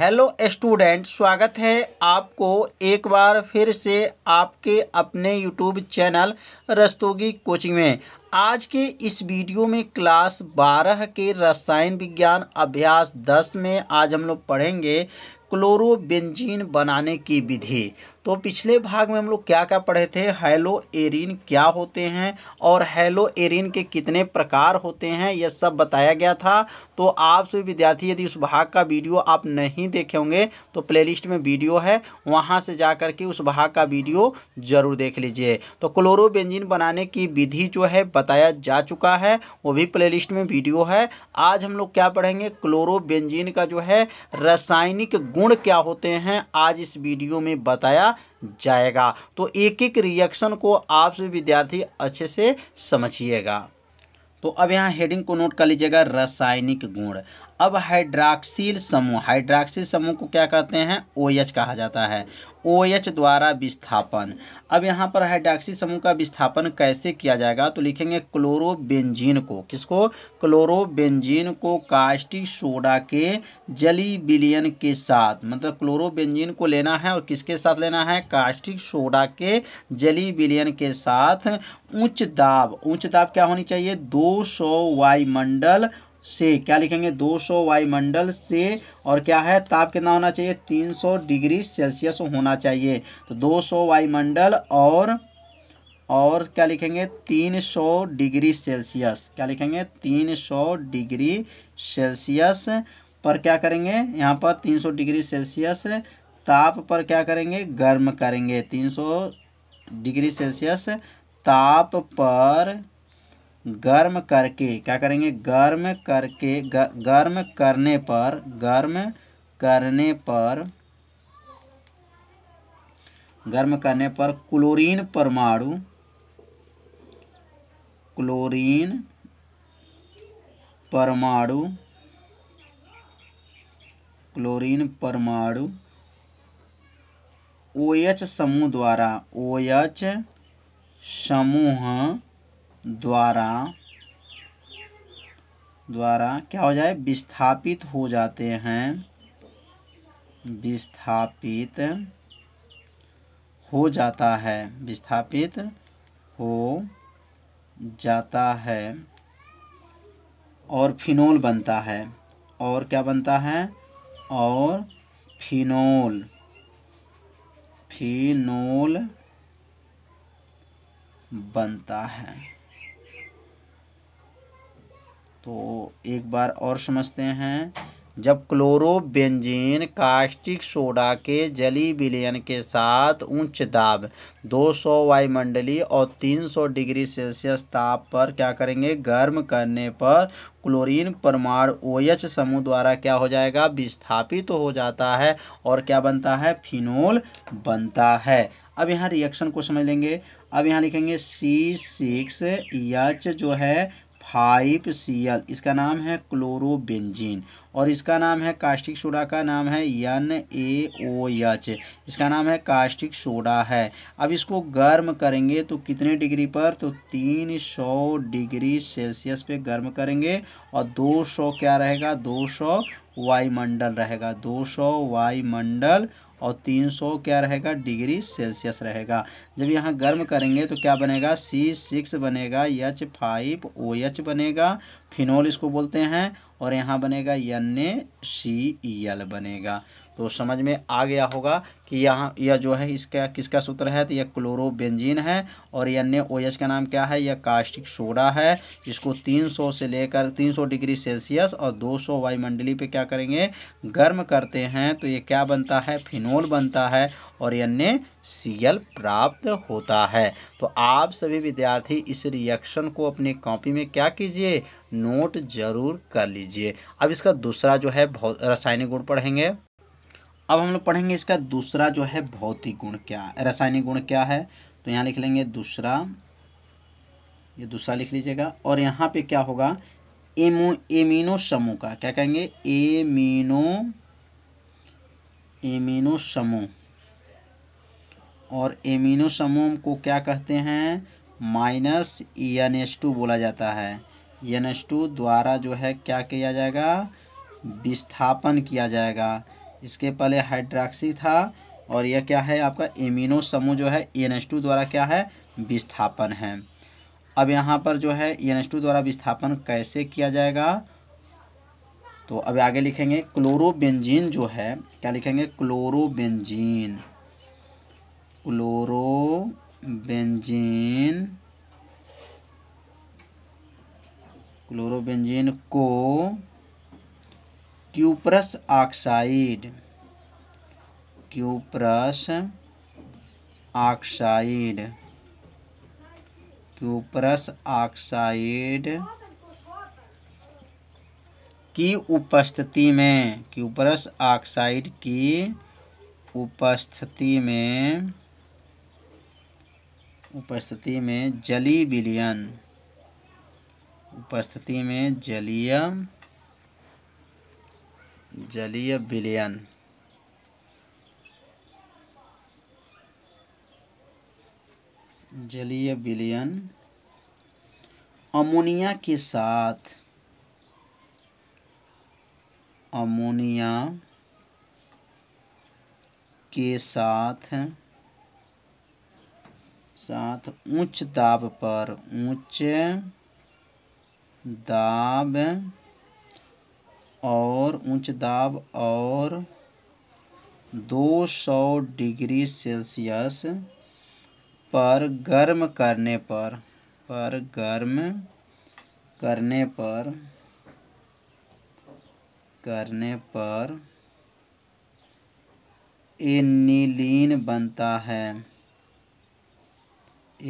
hello student स्वागत है आपको एक बार फिर से आपके अपने यूट्यूब चैनल रस्तोगी कोचिंग में आज के इस वीडियो में क्लास 12 के रसायन विज्ञान अभ्यास 10 में आज हम लोग पढ़ेंगे क्लोरोबेंजीन बनाने की विधि तो पिछले भाग में हम लोग क्या क्या पढ़े थे हेलो एरिन क्या होते हैं और हेलो एरिन के कितने प्रकार होते हैं यह सब बताया गया था तो आप सभी विद्यार्थी यदि उस भाग का वीडियो आप नहीं देखे होंगे तो प्लेलिस्ट में वीडियो है वहां से जा के उस भाग का वीडियो ज़रूर देख लीजिए तो क्लोरोबेंजिन बनाने की विधि जो है बताया जा चुका है वो भी प्ले में वीडियो है आज हम लोग क्या पढ़ेंगे क्लोरोबेंजिन का जो है रासायनिक गुण गुण क्या होते हैं आज इस वीडियो में बताया जाएगा तो एक एक रिएक्शन को आप से विद्यार्थी अच्छे से समझिएगा तो अब यहाँ हेडिंग को नोट कर लीजिएगा रासायनिक गुण अब हाइड्राक्सिल समूह हाइड्राक्सिल समूह को क्या कहते हैं ओ OH कहा जाता है ओ OH द्वारा विस्थापन अब यहाँ पर हाइड्राक्सी समूह का विस्थापन कैसे किया जाएगा तो लिखेंगे क्लोरोबेंजीन को किसको क्लोरोबेंजीन को कास्टिक सोडा के जली बिलियन के साथ मतलब क्लोरोबेंजीन को लेना है और किसके साथ लेना है कास्टिक सोडा के जली बिलियन के साथ उच्च दाब उच्च दाब क्या होनी चाहिए दो सौ वायुमंडल से क्या लिखेंगे 200 वायुमंडल से और क्या है ताप कितना होना चाहिए 300 डिग्री सेल्सियस होना चाहिए तो 200 वायुमंडल और और क्या लिखेंगे 300 डिग्री सेल्सियस क्या लिखेंगे 300 डिग्री सेल्सियस पर क्या करेंगे यहाँ पर 300 डिग्री सेल्सियस ताप पर क्या करेंगे गर्म करेंगे 300 डिग्री सेल्सियस ताप पर गर्म करके क्या करेंगे गर्म करके गर्म करने पर गर्म करने पर गर्म करने पर क्लोरीन परमाणु क्लोरीन परमाणु क्लोरीन परमाणु ओ समूह द्वारा ओ समूह द्वारा द्वारा क्या हो जाए विस्थापित हो जाते हैं विस्थापित हो जाता है विस्थापित हो जाता है और फिनोल बनता है और क्या बनता है और फिनोल फिनोल बनता है तो एक बार और समझते हैं जब क्लोरोबेंजीन कास्टिक सोडा के जली विलयन के साथ उच्च दाब 200 वायुमंडली और 300 डिग्री सेल्सियस ताप पर क्या करेंगे गर्म करने पर क्लोरीन परमाणु ओ एच समूह द्वारा क्या हो जाएगा विस्थापित तो हो जाता है और क्या बनता है फिनोल बनता है अब यहाँ रिएक्शन को समझ लेंगे अब यहाँ लिखेंगे सी सिक्स एच जो है हाइप सीएल इसका नाम है क्लोरोबेंजीन और इसका नाम है कास्टिक सोडा का नाम है एन ए ओ एच इसका नाम है कास्टिक सोडा है अब इसको गर्म करेंगे तो कितने डिग्री पर तो तीन सौ डिग्री सेल्सियस पे गर्म करेंगे और दो सौ क्या रहेगा दो सौ वायुमंडल रहेगा दो सौ वायुमंडल और 300 क्या रहेगा डिग्री सेल्सियस रहेगा जब यहाँ गर्म करेंगे तो क्या बनेगा सी सिक्स बनेगा एच फाइव ओ एच बनेगा फिनोल इसको बोलते हैं और यहाँ बनेगा एन ए सी एल बनेगा तो समझ में आ गया होगा कि यहाँ यह जो है इसका किसका सूत्र है तो यह क्लोरोबेंजीन है और यह अन्य ओ का नाम क्या है यह कास्टिक सोडा है इसको 300 से लेकर 300 डिग्री सेल्सियस और 200 वायुमंडली पर क्या करेंगे गर्म करते हैं तो ये क्या बनता है फिनोल बनता है और अन्य सी प्राप्त होता है तो आप सभी विद्यार्थी इस रिएक्शन को अपने कॉपी में क्या कीजिए नोट जरूर कर लीजिए अब इसका दूसरा जो है रासायनिक गुण पढ़ेंगे अब हम लोग पढ़ेंगे इसका दूसरा जो है भौतिक गुण क्या रासायनिक गुण क्या है तो यहाँ लिख लेंगे दूसरा ये दूसरा लिख लीजिएगा और यहाँ पे क्या होगा एमो एमिनो समूह का क्या कहेंगे एमिनो एमिनो समूह और एमिनो समूह को क्या कहते हैं माइनस एन एस टू बोला जाता है एन एस टू द्वारा जो है क्या किया जाएगा विस्थापन किया जाएगा इसके पहले हाइड्राक्सी था और यह क्या है आपका एमिनो समूह जो है एन द्वारा क्या है विस्थापन है अब यहाँ पर जो है एन द्वारा विस्थापन कैसे किया जाएगा तो अब आगे लिखेंगे क्लोरोबेंजीन जो है क्या लिखेंगे क्लोरोबेंजीन क्लोरोबेंजीन क्लोरोबेंजीन को cuprous oxide cuprous oxide cuprous oxide की उपस्थिति में क्यूप्रस ऑक्साइड की उपस्थिति में उपस्थिति में जली विलियन उपस्थिति में जलीय जलीय विलयन जलीय विलयन अमोनिया के साथ अमोनिया के साथ साथ उच्च दाब पर उच्च दाब और उच्च दाब और 200 डिग्री सेल्सियस पर गर्म करने पर पर गर्म करने पर करने पर एनिलीन बनता है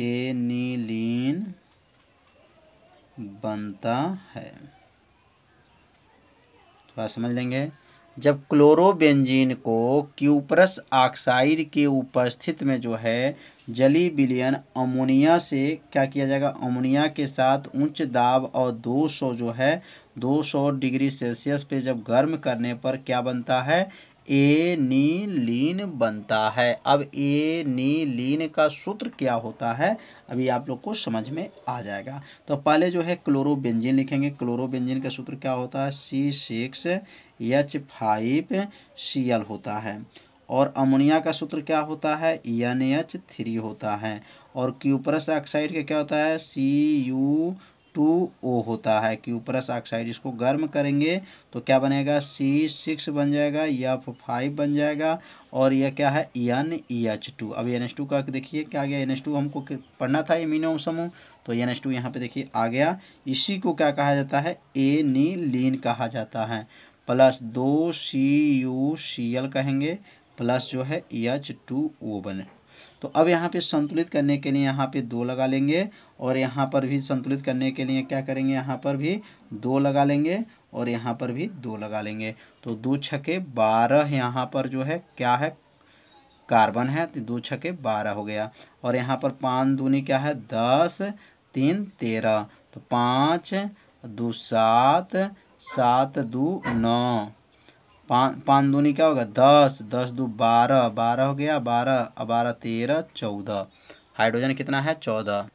एनिलीन बनता है समझ लेंगे जब क्लोरोबेंजीन को क्यूपरस ऑक्साइड के उपस्थित में जो है जली बिलियन अमोनिया से क्या किया जाएगा अमोनिया के साथ उच्च दाब और 200 जो है 200 डिग्री सेल्सियस पे जब गर्म करने पर क्या बनता है ए नी लीन बनता है अब ए लीन का सूत्र क्या होता है अभी आप लोग को समझ में आ जाएगा तो पहले जो है क्लोरोबेंजिन लिखेंगे क्लोरोबेंजिन का सूत्र क्या होता है C six H five C L होता है और अमोनिया का सूत्र क्या होता है एन एच थ्री होता है और क्यूपरस ऑक्साइड का क्या होता है सी यू टू ओ होता है क्यूपरस ऑक्साइड इसको गर्म करेंगे तो क्या बनेगा सी सिक्स बन जाएगा एफ फाइव बन जाएगा और यह क्या है एन ई एच टू अब एन एच टू का देखिए क्या आ गया एन एच टू हमको पढ़ना था इमीनो समूह तो एन एच टू यहाँ पर देखिए आ गया इसी को क्या कहा जाता है ए नी लीन कहा जाता है प्लस दो सी यू सी एल कहेंगे प्लस जो है ई एच टू ओ बने तो अब यहाँ पे संतुलित करने के लिए यहाँ पे दो लगा लेंगे और यहाँ पर भी संतुलित करने के लिए क्या करेंगे यहाँ पर भी दो लगा लेंगे और यहाँ पर भी दो लगा लेंगे तो दो छके बारह यहाँ पर जो है क्या है कार्बन है तो दो छके बारह हो गया और यहाँ पर पाँच दूनी क्या है दस तीन तेरह तो पाँच दो सात सात दो नौ पा पाँच दूनी क्या होगा दस दस दो बारह बारह हो गया बारह बारह तेरह चौदह हाइड्रोजन कितना है चौदह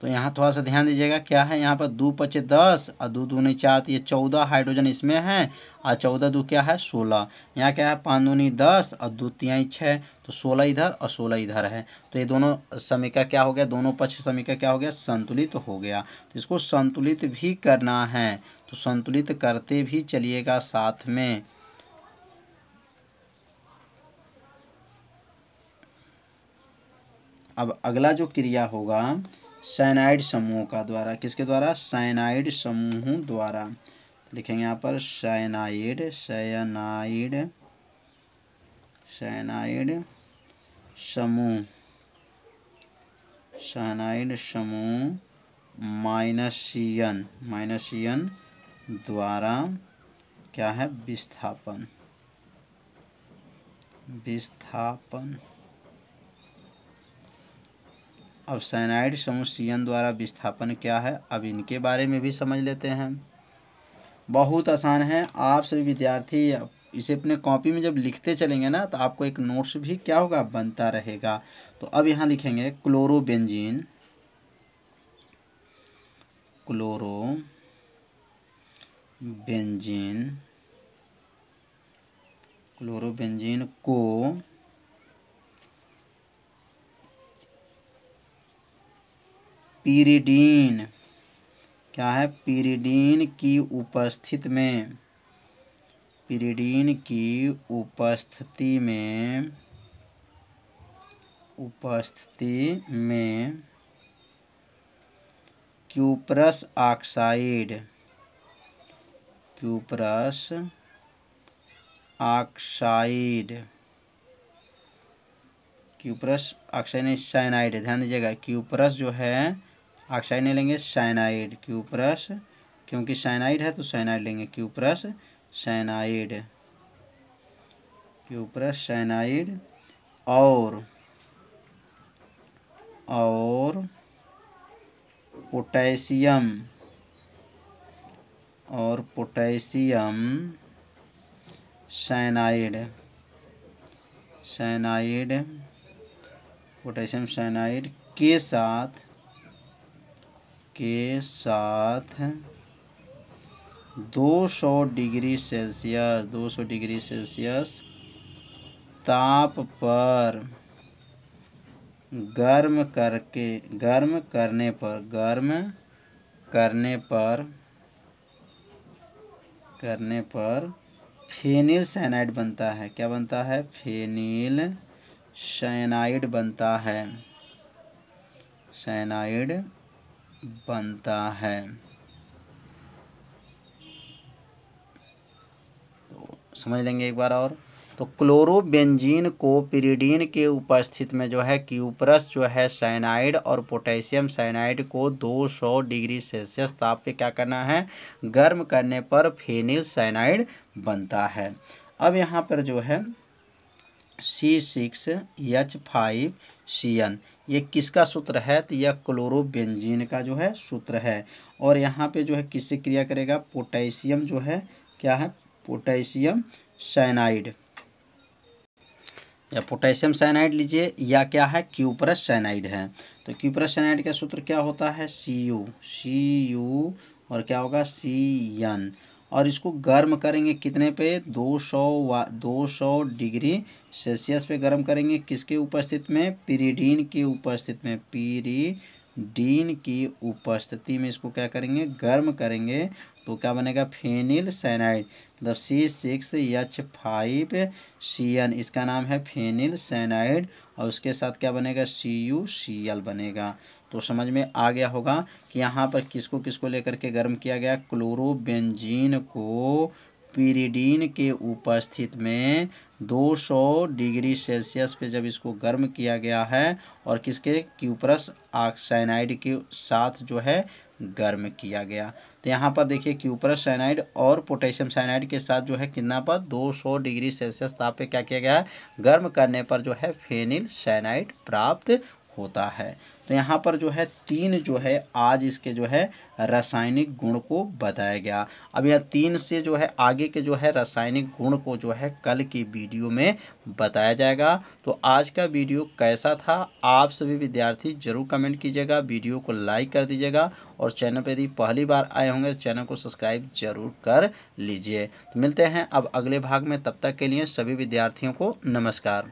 तो यहाँ थोड़ा सा ध्यान दीजिएगा क्या है यहाँ पर दो पचे दस और दो दूनी चार तो ये चौदह हाइड्रोजन इसमें है और चौदह दो क्या है सोलह यहाँ क्या है पाँच दूनी दस और दो तिहाई छः तो सोलह इधर और सोलह इधर है तो ये दोनों समीका क्या हो गया दोनों पक्ष समीका क्या हो गया संतुलित हो गया तो इसको संतुलित भी करना है तो संतुलित करते भी चलिएगा साथ में अब अगला जो क्रिया होगा साइनाइड समूह का द्वारा किसके द्वारा साइनाइड समूह द्वारा लिखेंगे यहाँ पर साइनाइड साइनाइड साइनाइड समूह साइनाइड समूह माइनसियन माइनसियन द्वारा क्या है विस्थापन विस्थापन अब सैनाइड समूह सीएन द्वारा विस्थापन क्या है अब इनके बारे में भी समझ लेते हैं बहुत आसान है आप सभी विद्यार्थी इसे अपने कॉपी में जब लिखते चलेंगे ना तो आपको एक नोट्स भी क्या होगा बनता रहेगा तो अब यहाँ लिखेंगे क्लोरोबेंजीन क्लोरो बेंजीन क्लोरोबेंजीन को पीरीडीन क्या है पीरीडीन की उपस्थित में पीरीडीन की उपस्थिति में उपस्थिति में cuprous oxide cuprous oxide cuprous oxide cyanide ध्यान दीजिएगा क्यूपरस जो है ऑक्साइड नहीं लेंगे साइनाइड क्यूप्रस क्योंकि साइनाइड है तो साइनाइड लेंगे क्यूप्रस साइनाइड क्यूप्रस साइनाइड और और पोटेशियम और potassium cyanide cyanide potassium cyanide के साथ के साथ दो सौ डिग्री सेल्सियस दो सौ डिग्री सेल्सियस ताप पर गर्म करके गर्म करने पर गर्म करने पर करने पर फेनिल साइनाइड बनता है क्या बनता है फेनिल साइनाइड बनता है साइनाइड बनता है तो समझ लेंगे एक बार और तो क्लोरोबेंजीन को पिरीडीन के उपस्थित में जो है क्यूपरस जो है साइनाइड और पोटेशियम साइनाइड को 200 डिग्री सेल्सियस ताप पे क्या करना है गर्म करने पर फेनिल साइनाइड बनता है अब यहाँ पर जो है C six H five C N ये किसका सूत्र है तो यह क्लोरोबेंजीन का जो है सूत्र है और यहाँ पे जो है किससे क्रिया करेगा पोटेशियम जो है क्या है पोटेशियम साइनाइड या पोटेशियम साइनाइड लीजिए या क्या है क्यूपरस साइनाइड है तो क्यूपरस साइनाइड का सूत्र क्या होता है सी यू सी यू और क्या होगा सी एन और इसको गर्म करेंगे कितने पे दो सौ वा दो सौ डिग्री सेल्सियस पे गर्म करेंगे किसके उपस्थित में पीरीडीन की उपस्थित में पीरीडीन की उपस्थिति में इसको क्या करेंगे गर्म करेंगे तो क्या बनेगा फेनिल सैनाइड मतलब C six H five C N इसका नाम है फेनिल सैनाइड और उसके साथ क्या बनेगा सी यू सी एल बनेगा तो समझ में आ गया होगा कि यहाँ पर किसको किसको लेकर के गर्म किया गया क्लोरोबेंजीन को पीरीडीन के उपस्थित में 200 डिग्री सेल्सियस पे जब इसको गर्म किया गया है और किसके क्यूपरस ऑक्साइनाइड के साथ जो है गर्म किया गया तो यहाँ पर देखिए क्यूपरस साइनाइड और पोटेशियम साइनाइड के साथ जो है कितना पर 200 डिग्री सेल्सियस ताप पे क्या किया गया है गर्म करने पर जो है फेनिल साइनाइड प्राप्त होता है तो यहाँ पर जो है तीन जो है आज इसके जो है रासायनिक गुण को बताया गया अब यह तीन से जो है आगे के जो है रासायनिक गुण को जो है कल की वीडियो में बताया जाएगा तो आज का वीडियो कैसा था आप सभी विद्यार्थी जरूर कमेंट कीजिएगा वीडियो को लाइक कर दीजिएगा और चैनल पर यदि पहली बार आए होंगे तो चैनल को सब्सक्राइब जरूर कर लीजिए तो मिलते हैं अब अगले भाग में तब तक के लिए सभी विद्यार्थियों को नमस्कार